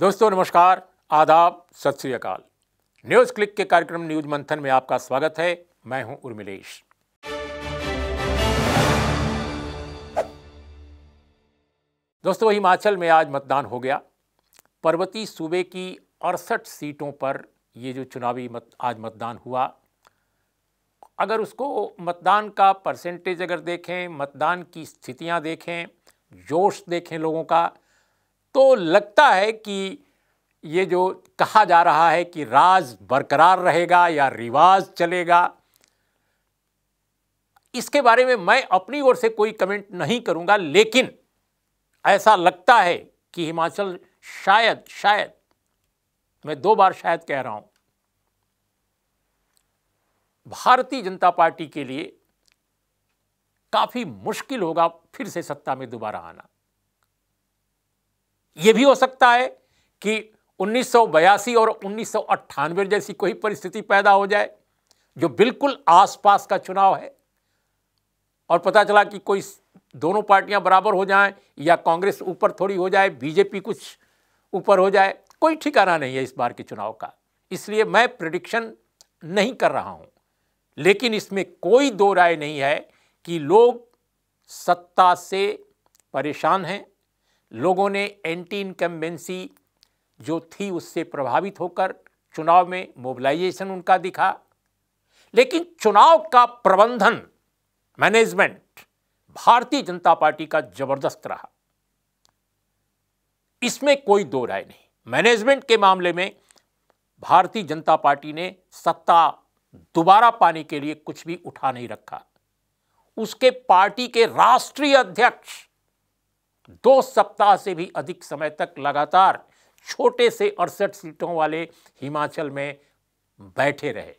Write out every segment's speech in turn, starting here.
दोस्तों नमस्कार आदाब सत श्रीकाल न्यूज़ क्लिक के कार्यक्रम न्यूज मंथन में आपका स्वागत है मैं हूं उर्मिलेश दोस्तों हिमाचल में आज मतदान हो गया पर्वतीय सूबे की अड़सठ सीटों पर ये जो चुनावी मत आज मतदान हुआ अगर उसको मतदान का परसेंटेज अगर देखें मतदान की स्थितियां देखें जोश देखें लोगों का तो लगता है कि ये जो कहा जा रहा है कि राज बरकरार रहेगा या रिवाज चलेगा इसके बारे में मैं अपनी ओर से कोई कमेंट नहीं करूंगा लेकिन ऐसा लगता है कि हिमाचल शायद शायद मैं दो बार शायद कह रहा हूं भारतीय जनता पार्टी के लिए काफी मुश्किल होगा फिर से सत्ता में दोबारा आना ये भी हो सकता है कि उन्नीस और उन्नीस जैसी कोई परिस्थिति पैदा हो जाए जो बिल्कुल आसपास का चुनाव है और पता चला कि कोई दोनों पार्टियां बराबर हो जाएं या कांग्रेस ऊपर थोड़ी हो जाए बीजेपी कुछ ऊपर हो जाए कोई ठिकाना नहीं है इस बार के चुनाव का इसलिए मैं प्रडिक्शन नहीं कर रहा हूं लेकिन इसमें कोई दो राय नहीं है कि लोग सत्ता से परेशान हैं लोगों ने एंटी इनकम्बेंसी जो थी उससे प्रभावित होकर चुनाव में मोबिलाइजेशन उनका दिखा लेकिन चुनाव का प्रबंधन मैनेजमेंट भारतीय जनता पार्टी का जबरदस्त रहा इसमें कोई दो राय नहीं मैनेजमेंट के मामले में भारतीय जनता पार्टी ने सत्ता दोबारा पाने के लिए कुछ भी उठा नहीं रखा उसके पार्टी के राष्ट्रीय अध्यक्ष दो सप्ताह से भी अधिक समय तक लगातार छोटे से अड़सठ सीटों वाले हिमाचल में बैठे रहे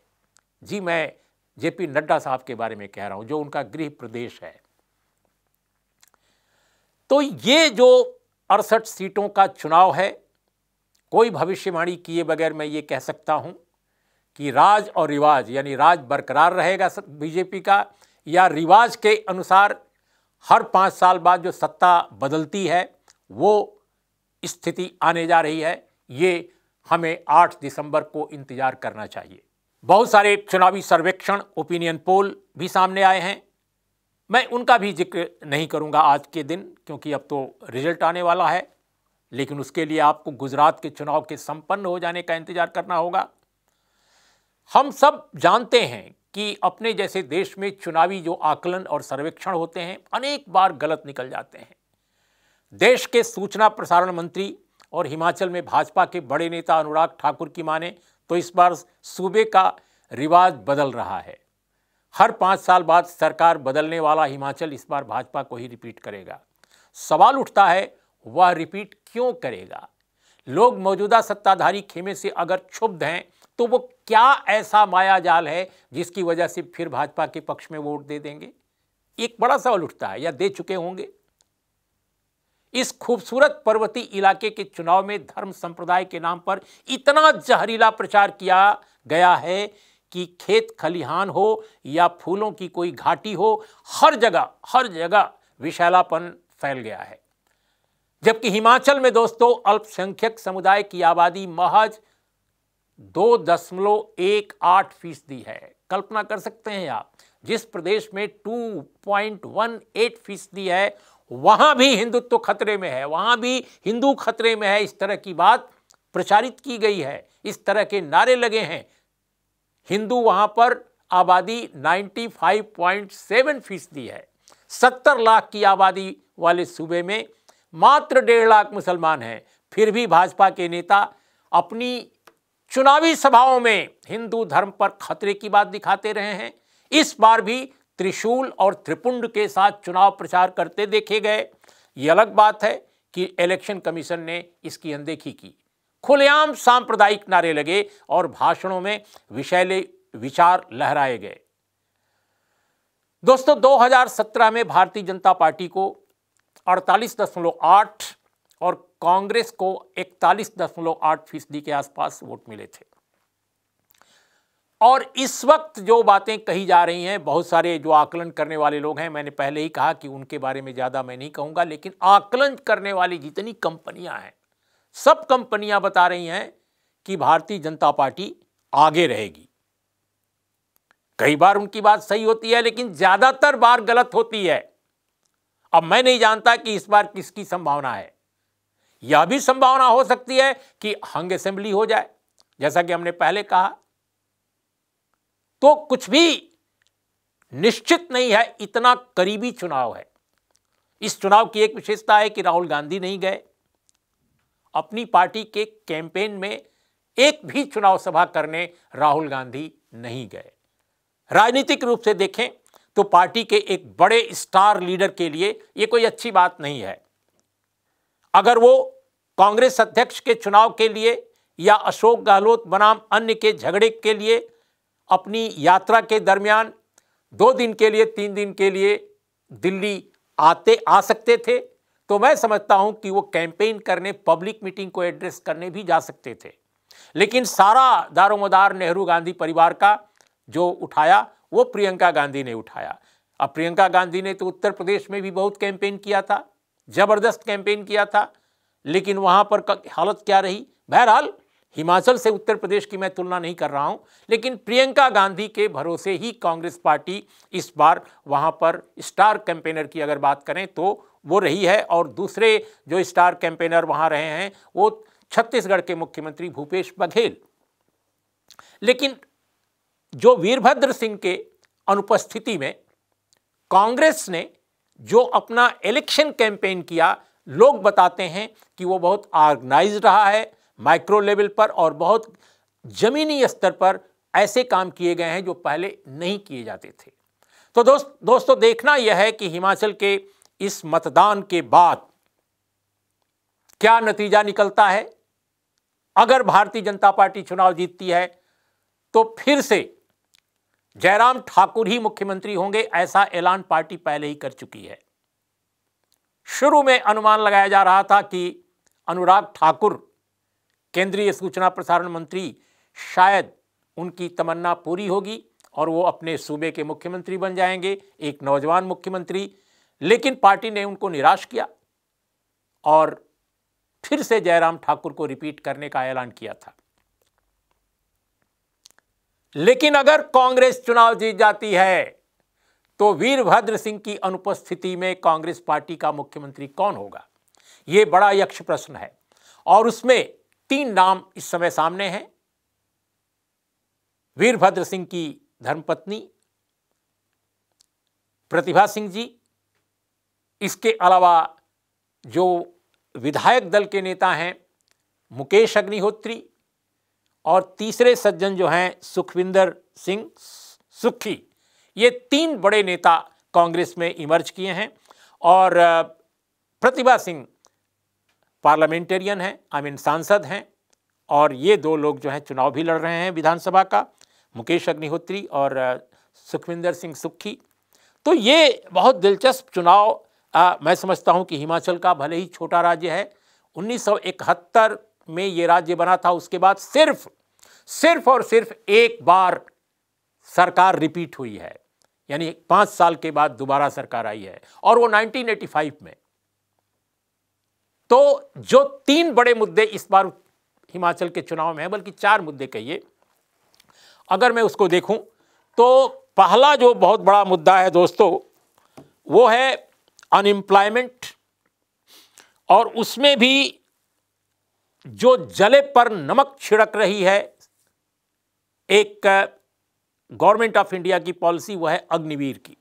जी मैं जेपी नड्डा साहब के बारे में कह रहा हूं जो उनका गृह प्रदेश है तो ये जो अड़सठ सीटों का चुनाव है कोई भविष्यवाणी किए बगैर मैं ये कह सकता हूं कि राज और रिवाज यानी राज बरकरार रहेगा बीजेपी का या रिवाज के अनुसार हर पाँच साल बाद जो सत्ता बदलती है वो स्थिति आने जा रही है ये हमें 8 दिसंबर को इंतज़ार करना चाहिए बहुत सारे चुनावी सर्वेक्षण ओपिनियन पोल भी सामने आए हैं मैं उनका भी जिक्र नहीं करूंगा आज के दिन क्योंकि अब तो रिजल्ट आने वाला है लेकिन उसके लिए आपको गुजरात के चुनाव के संपन्न हो जाने का इंतज़ार करना होगा हम सब जानते हैं कि अपने जैसे देश में चुनावी जो आकलन और सर्वेक्षण होते हैं अनेक बार गलत निकल जाते हैं देश के सूचना प्रसारण मंत्री और हिमाचल में भाजपा के बड़े नेता अनुराग ठाकुर की माने तो इस बार सूबे का रिवाज बदल रहा है हर पाँच साल बाद सरकार बदलने वाला हिमाचल इस बार भाजपा को ही रिपीट करेगा सवाल उठता है वह रिपीट क्यों करेगा लोग मौजूदा सत्ताधारी खेमे से अगर क्षुब्ध हैं तो वो क्या ऐसा माया जाल है जिसकी वजह से फिर भाजपा के पक्ष में वोट दे देंगे एक बड़ा सवाल उठता है या दे चुके होंगे इस खूबसूरत पर्वतीय इलाके के चुनाव में धर्म संप्रदाय के नाम पर इतना जहरीला प्रचार किया गया है कि खेत खलिहान हो या फूलों की कोई घाटी हो हर जगह हर जगह विशालापन फैल गया है जबकि हिमाचल में दोस्तों अल्पसंख्यक समुदाय की आबादी महज दो दशमलव एक आठ फीसदी है कल्पना कर सकते हैं आप जिस प्रदेश में टू पॉइंट वन एट फीसदी है वहां भी हिंदुत्व तो खतरे में है वहां भी हिंदू खतरे में है इस तरह की बात प्रचारित की गई है इस तरह के नारे लगे हैं हिंदू वहां पर आबादी 95.7 फीसदी है 70 लाख की आबादी वाले सूबे में मात्र डेढ़ लाख मुसलमान हैं फिर भी भाजपा के नेता अपनी चुनावी सभाओं में हिंदू धर्म पर खतरे की बात दिखाते रहे हैं इस बार भी त्रिशूल और त्रिपुंड के साथ चुनाव प्रचार करते देखे गए ये अलग बात है कि इलेक्शन कमीशन ने इसकी अनदेखी की खुलेआम सांप्रदायिक नारे लगे और भाषणों में विषैले विचार लहराए गए दोस्तों 2017 में भारतीय जनता पार्टी को 48.8 और कांग्रेस को इकतालीस दशमलव आठ फीसदी के आसपास वोट मिले थे और इस वक्त जो बातें कही जा रही हैं बहुत सारे जो आकलन करने वाले लोग हैं मैंने पहले ही कहा कि उनके बारे में ज़्यादा मैं नहीं कहूंगा लेकिन आकलन करने वाली जितनी कंपनियां हैं सब कंपनियां बता रही हैं कि भारतीय जनता पार्टी आगे रहेगी कई बार उनकी बात सही होती है लेकिन ज़्यादातर बार गलत होती है अब मैं नहीं जानता कि इस बार किसकी संभावना है यह भी संभावना हो सकती है कि हंग असेंबली हो जाए जैसा कि हमने पहले कहा तो कुछ भी निश्चित नहीं है इतना करीबी चुनाव है इस चुनाव की एक विशेषता है कि राहुल गांधी नहीं गए अपनी पार्टी के कैंपेन में एक भी चुनाव सभा करने राहुल गांधी नहीं गए राजनीतिक रूप से देखें तो पार्टी के एक बड़े स्टार लीडर के लिए यह कोई अच्छी बात नहीं है अगर वो कांग्रेस अध्यक्ष के चुनाव के लिए या अशोक गहलोत बनाम अन्य के झगड़े के लिए अपनी यात्रा के दरमियान दो दिन के लिए तीन दिन के लिए दिल्ली आते आ सकते थे तो मैं समझता हूं कि वो कैंपेन करने पब्लिक मीटिंग को एड्रेस करने भी जा सकते थे लेकिन सारा दारोमदार नेहरू गांधी परिवार का जो उठाया वो प्रियंका गांधी ने उठाया अब प्रियंका गांधी ने तो उत्तर प्रदेश में भी बहुत कैंपेन किया था ज़बरदस्त कैंपेन किया था लेकिन वहां पर हालत क्या रही बहरहाल हिमाचल से उत्तर प्रदेश की मैं तुलना नहीं कर रहा हूं लेकिन प्रियंका गांधी के भरोसे ही कांग्रेस पार्टी इस बार वहां पर स्टार कैंपेनर की अगर बात करें तो वो रही है और दूसरे जो स्टार कैंपेनर वहां रहे हैं वो छत्तीसगढ़ के मुख्यमंत्री भूपेश बघेल लेकिन जो वीरभद्र सिंह के अनुपस्थिति में कांग्रेस ने जो अपना इलेक्शन कैंपेन किया लोग बताते हैं कि वो बहुत ऑर्गेनाइज रहा है माइक्रो लेवल पर और बहुत ज़मीनी स्तर पर ऐसे काम किए गए हैं जो पहले नहीं किए जाते थे तो दोस्त दोस्तों देखना यह है कि हिमाचल के इस मतदान के बाद क्या नतीजा निकलता है अगर भारतीय जनता पार्टी चुनाव जीतती है तो फिर से जयराम ठाकुर ही मुख्यमंत्री होंगे ऐसा ऐलान पार्टी पहले ही कर चुकी है शुरू में अनुमान लगाया जा रहा था कि अनुराग ठाकुर केंद्रीय सूचना प्रसारण मंत्री शायद उनकी तमन्ना पूरी होगी और वो अपने सूबे के मुख्यमंत्री बन जाएंगे एक नौजवान मुख्यमंत्री लेकिन पार्टी ने उनको निराश किया और फिर से जयराम ठाकुर को रिपीट करने का ऐलान किया था लेकिन अगर कांग्रेस चुनाव जीत जाती है तो वीरभद्र सिंह की अनुपस्थिति में कांग्रेस पार्टी का मुख्यमंत्री कौन होगा यह बड़ा यक्ष प्रश्न है और उसमें तीन नाम इस समय सामने हैं वीरभद्र सिंह की धर्मपत्नी प्रतिभा सिंह जी इसके अलावा जो विधायक दल के नेता हैं मुकेश अग्निहोत्री और तीसरे सज्जन जो हैं सुखविंदर सिंह सुखी ये तीन बड़े नेता कांग्रेस में इमर्ज किए हैं और प्रतिभा सिंह पार्लियामेंटेरियन हैं आई मीन सांसद हैं और ये दो लोग जो हैं चुनाव भी लड़ रहे हैं विधानसभा का मुकेश अग्निहोत्री और सुखविंदर सिंह सुक्खी तो ये बहुत दिलचस्प चुनाव आ, मैं समझता हूँ कि हिमाचल का भले ही छोटा राज्य है उन्नीस में यह राज्य बना था उसके बाद सिर्फ सिर्फ और सिर्फ एक बार सरकार रिपीट हुई है यानी पांच साल के बाद दोबारा सरकार आई है और वो 1985 में तो जो तीन बड़े मुद्दे इस बार हिमाचल के चुनाव में है बल्कि चार मुद्दे कहिए अगर मैं उसको देखूं तो पहला जो बहुत बड़ा मुद्दा है दोस्तों वो है अनएम्प्लॉयमेंट और उसमें भी जो जले पर नमक छिड़क रही है एक गवर्नमेंट ऑफ इंडिया की पॉलिसी वह है अग्निवीर की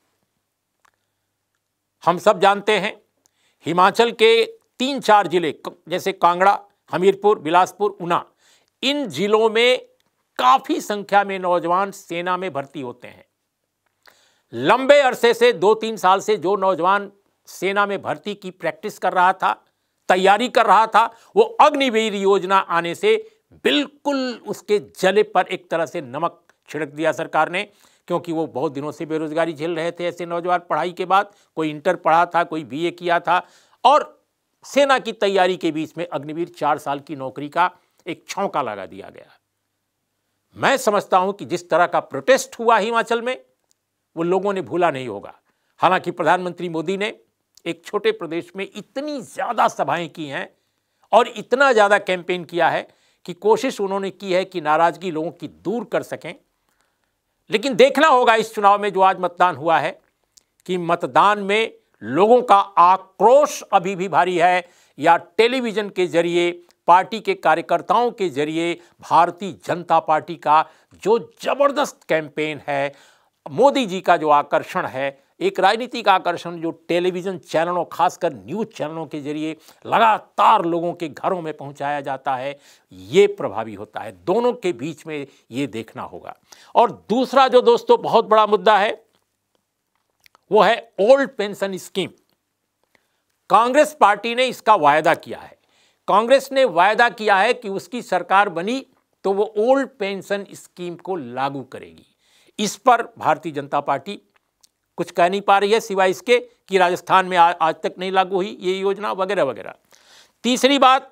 हम सब जानते हैं हिमाचल के तीन चार जिले जैसे कांगड़ा हमीरपुर बिलासपुर ऊना इन जिलों में काफ़ी संख्या में नौजवान सेना में भर्ती होते हैं लंबे अरसे से दो तीन साल से जो नौजवान सेना में भर्ती की प्रैक्टिस कर रहा था तैयारी कर रहा था वो अग्निवीर योजना आने से बिल्कुल उसके जले पर एक तरह से नमक छिड़क दिया सरकार ने क्योंकि वो बहुत दिनों से बेरोजगारी झेल रहे थे ऐसे नौजवान पढ़ाई के बाद कोई इंटर पढ़ा था कोई बीए किया था और सेना की तैयारी के बीच में अग्निवीर चार साल की नौकरी का एक छौका लगा दिया गया मैं समझता हूं कि जिस तरह का प्रोटेस्ट हुआ हिमाचल में वो लोगों ने भूला नहीं होगा हालांकि प्रधानमंत्री मोदी ने एक छोटे प्रदेश में इतनी ज़्यादा सभाएं की हैं और इतना ज़्यादा कैंपेन किया है कि कोशिश उन्होंने की है कि नाराज़गी लोगों की दूर कर सकें लेकिन देखना होगा इस चुनाव में जो आज मतदान हुआ है कि मतदान में लोगों का आक्रोश अभी भी भारी है या टेलीविज़न के जरिए पार्टी के कार्यकर्ताओं के जरिए भारतीय जनता पार्टी का जो जबरदस्त कैंपेन है मोदी जी का जो आकर्षण है एक राजनीतिक आकर्षण जो टेलीविज़न चैनलों खासकर न्यूज़ चैनलों के जरिए लगातार लोगों के घरों में पहुंचाया जाता है ये प्रभावी होता है दोनों के बीच में ये देखना होगा और दूसरा जो दोस्तों बहुत बड़ा मुद्दा है वो है old pension scheme Congress party ने इसका वायदा किया है कांग्रेस ने वायदा किया है कि उसकी सरकार बनी तो वो ओल्ड पेंशन स्कीम को लागू करेगी इस पर भारतीय जनता पार्टी कुछ कह नहीं पा रही है सिवाय इसके कि राजस्थान में आ, आज तक नहीं लागू हुई ये योजना वगैरह वगैरह तीसरी बात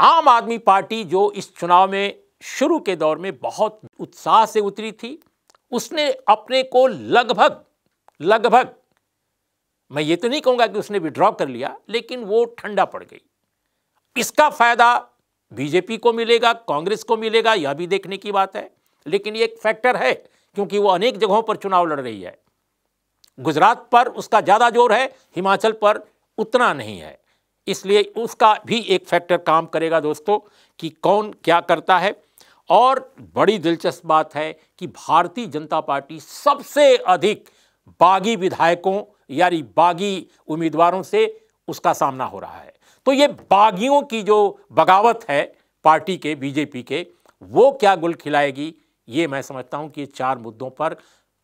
आम आदमी पार्टी जो इस चुनाव में शुरू के दौर में बहुत उत्साह से उतरी थी उसने अपने को लगभग लगभग मैं ये तो नहीं कहूंगा कि उसने विड्रॉ कर लिया लेकिन वो ठंडा पड़ गई इसका फायदा बीजेपी को मिलेगा कांग्रेस को मिलेगा यह भी देखने की बात है लेकिन ये एक फैक्टर है क्योंकि वो अनेक जगहों पर चुनाव लड़ रही है गुजरात पर उसका ज़्यादा जोर है हिमाचल पर उतना नहीं है इसलिए उसका भी एक फैक्टर काम करेगा दोस्तों कि कौन क्या करता है और बड़ी दिलचस्प बात है कि भारतीय जनता पार्टी सबसे अधिक बागी विधायकों यानी बागी उम्मीदवारों से उसका सामना हो रहा है तो ये बागियों की जो बगावत है पार्टी के बीजेपी के वो क्या गुल खिलाएगी ये मैं समझता हूँ कि ये चार मुद्दों पर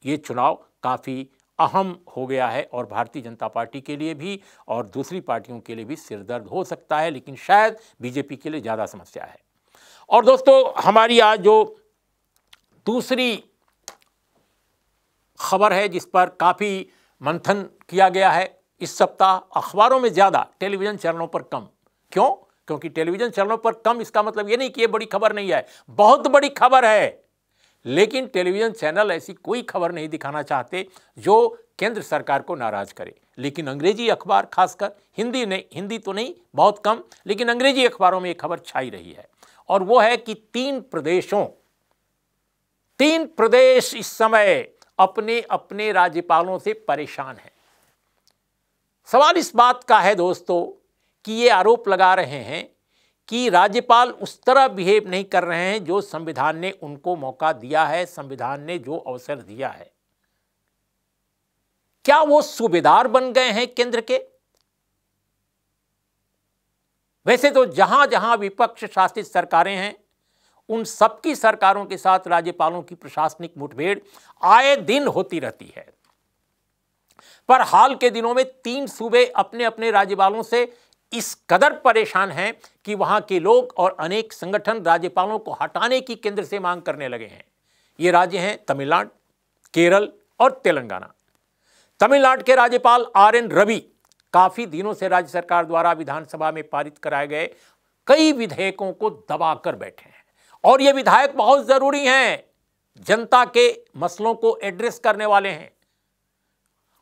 ये चुनाव काफ़ी अहम हो गया है और भारतीय जनता पार्टी के लिए भी और दूसरी पार्टियों के लिए भी सिरदर्द हो सकता है लेकिन शायद बीजेपी के लिए ज़्यादा समस्या है और दोस्तों हमारी आज जो दूसरी खबर है जिस पर काफ़ी मंथन किया गया है इस सप्ताह अखबारों में ज़्यादा टेलीविज़न चैनलों पर कम क्यों क्योंकि टेलीविज़न चैनलों पर कम इसका मतलब ये नहीं कि ये बड़ी खबर नहीं है बहुत बड़ी खबर है लेकिन टेलीविज़न चैनल ऐसी कोई खबर नहीं दिखाना चाहते जो केंद्र सरकार को नाराज करे लेकिन अंग्रेजी अखबार खासकर हिंदी नहीं हिंदी तो नहीं बहुत कम लेकिन अंग्रेजी अखबारों में ये खबर छाई रही है और वो है कि तीन प्रदेशों तीन प्रदेश इस समय अपने अपने राज्यपालों से परेशान हैं सवाल इस बात का है दोस्तों कि ये आरोप लगा रहे हैं कि राज्यपाल उस तरह बिहेव नहीं कर रहे हैं जो संविधान ने उनको मौका दिया है संविधान ने जो अवसर दिया है क्या वो सूबेदार बन गए हैं केंद्र के वैसे तो जहां जहां विपक्ष शासित सरकारें हैं उन सबकी सरकारों के साथ राज्यपालों की प्रशासनिक मुठभेड़ आए दिन होती रहती है पर हाल के दिनों में तीन सूबे अपने अपने राज्यपालों से इस कदर परेशान हैं कि वहां के लोग और अनेक संगठन राज्यपालों को हटाने की केंद्र से मांग करने लगे हैं ये राज्य हैं तमिलनाडु केरल और तेलंगाना तमिलनाडु के राज्यपाल आर एन रवि काफ़ी दिनों से राज्य सरकार द्वारा विधानसभा में पारित कराए गए कई विधेयकों को दबाकर बैठे हैं और ये विधायक बहुत ज़रूरी हैं जनता के मसलों को एड्रेस करने वाले हैं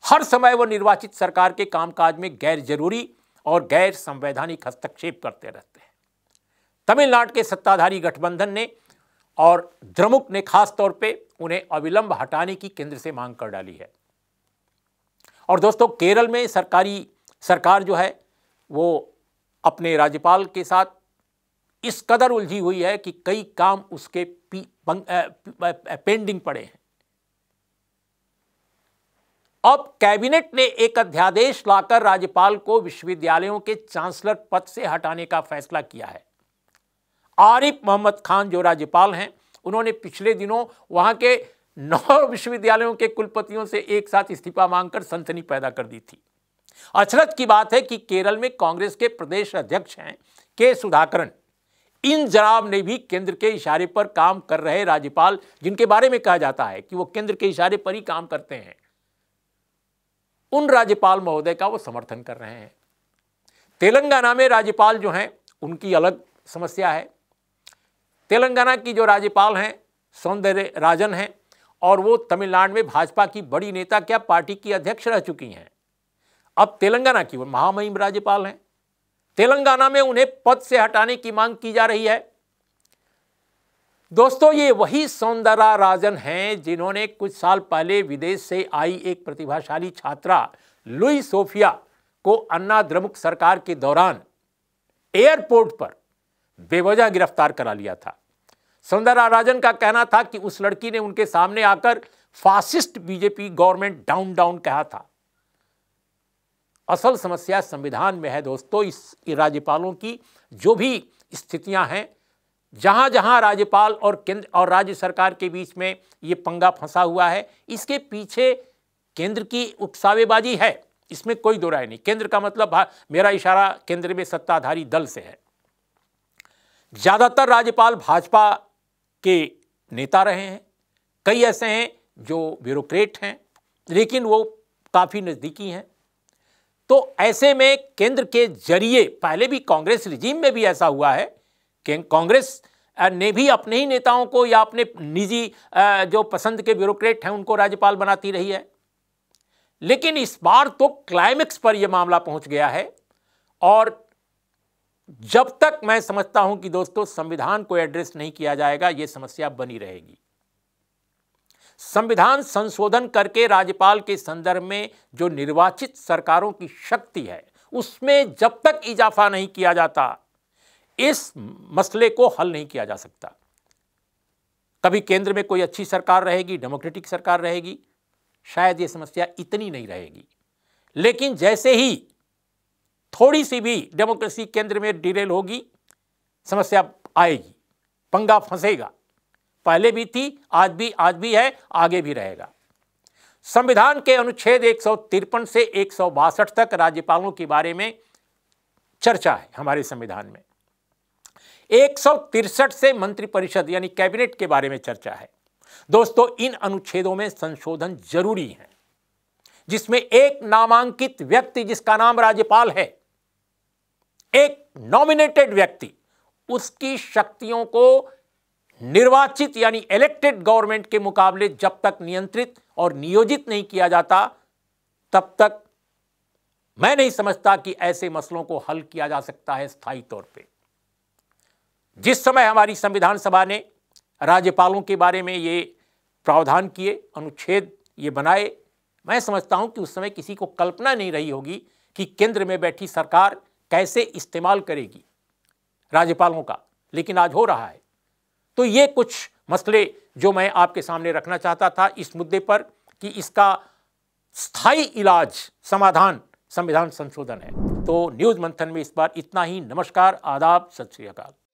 हर समय वह निर्वाचित सरकार के कामकाज में गैर जरूरी और गैर संवैधानिक हस्तक्षेप करते रहते हैं तमिलनाडु के सत्ताधारी गठबंधन ने और द्रमुक ने खास तौर पे उन्हें अविलंब हटाने की केंद्र से मांग कर डाली है और दोस्तों केरल में सरकारी सरकार जो है वो अपने राज्यपाल के साथ इस कदर उलझी हुई है कि कई काम उसके पेंडिंग पड़े हैं अब कैबिनेट ने एक अध्यादेश लाकर राज्यपाल को विश्वविद्यालयों के चांसलर पद से हटाने का फैसला किया है आरिफ मोहम्मद खान जो राज्यपाल हैं उन्होंने पिछले दिनों वहां के नौ विश्वविद्यालयों के कुलपतियों से एक साथ इस्तीफा मांगकर सनसनी पैदा कर दी थी अचरत की बात है कि केरल में कांग्रेस के प्रदेश अध्यक्ष हैं के सुधाकरन इन जनाब ने भी केंद्र के इशारे पर काम कर रहे राज्यपाल जिनके बारे में कहा जाता है कि वो केंद्र के इशारे पर ही काम करते हैं उन राज्यपाल महोदय का वो समर्थन कर रहे हैं तेलंगाना में राज्यपाल जो हैं उनकी अलग समस्या है तेलंगाना की जो राज्यपाल हैं सौंदर्य राजन हैं और वो तमिलनाडु में भाजपा की बड़ी नेता क्या पार्टी की अध्यक्ष रह चुकी हैं अब तेलंगाना की वो महामहिम राज्यपाल हैं तेलंगाना में उन्हें पद से हटाने की मांग की जा रही है दोस्तों ये वही सौंदरा राजन हैं जिन्होंने कुछ साल पहले विदेश से आई एक प्रतिभाशाली छात्रा लुई सोफिया को अन्ना द्रमुक सरकार के दौरान एयरपोर्ट पर बेवजह गिरफ्तार करा लिया था सौंदरा राजन का कहना था कि उस लड़की ने उनके सामने आकर fascist BJP government down down कहा था असल समस्या संविधान में है दोस्तों इस राज्यपालों की जो भी स्थितियां हैं जहाँ जहाँ राज्यपाल और केंद्र और राज्य सरकार के बीच में ये पंगा फंसा हुआ है इसके पीछे केंद्र की उकसावेबाजी है इसमें कोई दो राय नहीं केंद्र का मतलब मेरा इशारा केंद्र में सत्ताधारी दल से है ज़्यादातर राज्यपाल भाजपा के नेता रहे हैं कई ऐसे हैं जो ब्यूरोक्रेट हैं लेकिन वो काफ़ी नज़दीकी हैं तो ऐसे में केंद्र के जरिए पहले भी कांग्रेस रिजीम में भी ऐसा हुआ है कांग्रेस ने भी अपने ही नेताओं को या अपने निजी जो पसंद के ब्यूरोक्रेट हैं उनको राज्यपाल बनाती रही है लेकिन इस बार तो क्लाइमेक्स पर यह मामला पहुंच गया है और जब तक मैं समझता हूं कि दोस्तों संविधान को एड्रेस नहीं किया जाएगा यह समस्या बनी रहेगी संविधान संशोधन करके राज्यपाल के संदर्भ में जो निर्वाचित सरकारों की शक्ति है उसमें जब तक इजाफा नहीं किया जाता इस मसले को हल नहीं किया जा सकता कभी केंद्र में कोई अच्छी सरकार रहेगी डेमोक्रेटिक सरकार रहेगी शायद ये समस्या इतनी नहीं रहेगी लेकिन जैसे ही थोड़ी सी भी डेमोक्रेसी केंद्र में डिरेल होगी समस्या आएगी पंगा फंसेगा पहले भी थी आज भी आज भी है आगे भी रहेगा संविधान के अनुच्छेद एक से एक तक राज्यपालों के बारे में चर्चा है हमारे संविधान में एक से मंत्रिपरिषद यानी कैबिनेट के बारे में चर्चा है दोस्तों इन अनुच्छेदों में संशोधन जरूरी है जिसमें एक नामांकित व्यक्ति जिसका नाम राज्यपाल है एक नॉमिनेटेड व्यक्ति उसकी शक्तियों को निर्वाचित यानी इलेक्टेड गवर्नमेंट के मुकाबले जब तक नियंत्रित और नियोजित नहीं किया जाता तब तक मैं नहीं समझता कि ऐसे मसलों को हल किया जा सकता है स्थायी तौर पर जिस समय हमारी संविधान सभा ने राज्यपालों के बारे में ये प्रावधान किए अनुच्छेद ये बनाए मैं समझता हूँ कि उस समय किसी को कल्पना नहीं रही होगी कि केंद्र में बैठी सरकार कैसे इस्तेमाल करेगी राज्यपालों का लेकिन आज हो रहा है तो ये कुछ मसले जो मैं आपके सामने रखना चाहता था इस मुद्दे पर कि इसका स्थायी इलाज समाधान संविधान संशोधन है तो न्यूज़ मंथन में इस बार इतना ही नमस्कार आदाब सत श्रीकाल